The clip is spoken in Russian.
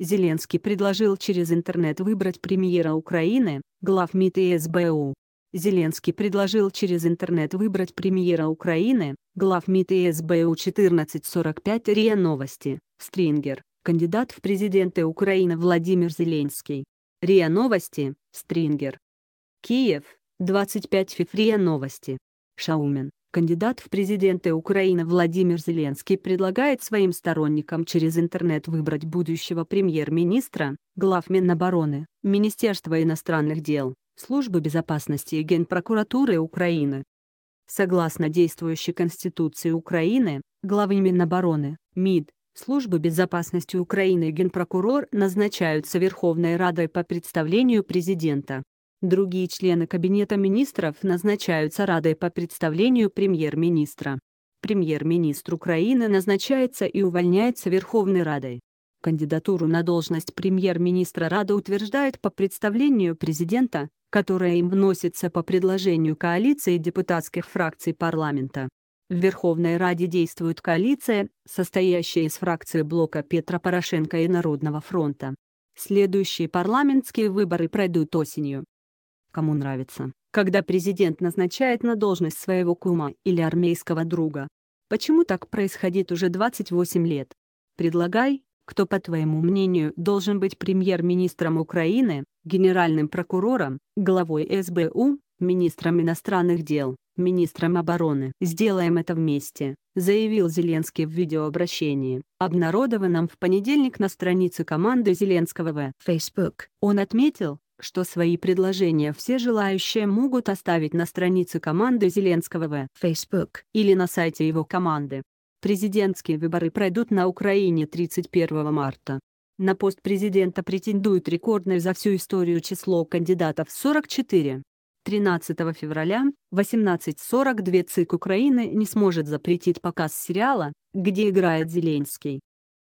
Зеленский предложил через интернет выбрать премьера Украины, глав МИД и СБУ. Зеленский предложил через интернет выбрать премьера Украины, глав МИД и СБУ 1445 РИА Новости, Стрингер, кандидат в президенты Украины Владимир Зеленский. РИА Новости, Стрингер. Киев, 25 февраля Новости. Шаумин. Кандидат в президенты Украины Владимир Зеленский предлагает своим сторонникам через интернет выбрать будущего премьер-министра, глав Минобороны, Министерства иностранных дел, Службы безопасности и Генпрокуратуры Украины. Согласно действующей Конституции Украины, главы Минобороны, МИД, Службы безопасности Украины и Генпрокурор назначаются Верховной Радой по представлению президента. Другие члены Кабинета министров назначаются Радой по представлению премьер-министра. Премьер-министр Украины назначается и увольняется Верховной Радой. Кандидатуру на должность премьер-министра Рада утверждает по представлению президента, которое им вносится по предложению коалиции депутатских фракций парламента. В Верховной Раде действует коалиция, состоящая из фракции блока Петра Порошенко и Народного фронта. Следующие парламентские выборы пройдут осенью кому нравится, когда президент назначает на должность своего кума или армейского друга. Почему так происходит уже 28 лет? Предлагай, кто, по твоему мнению, должен быть премьер-министром Украины, генеральным прокурором, главой СБУ, министром иностранных дел, министром обороны. «Сделаем это вместе», — заявил Зеленский в видеообращении, обнародованном в понедельник на странице команды Зеленского в Facebook. Он отметил, что свои предложения все желающие могут оставить на странице команды Зеленского в Facebook или на сайте его команды. Президентские выборы пройдут на Украине 31 марта. На пост президента претендует рекордное за всю историю число кандидатов 44. 13 февраля, 18.42 ЦИК Украины не сможет запретить показ сериала, где играет Зеленский.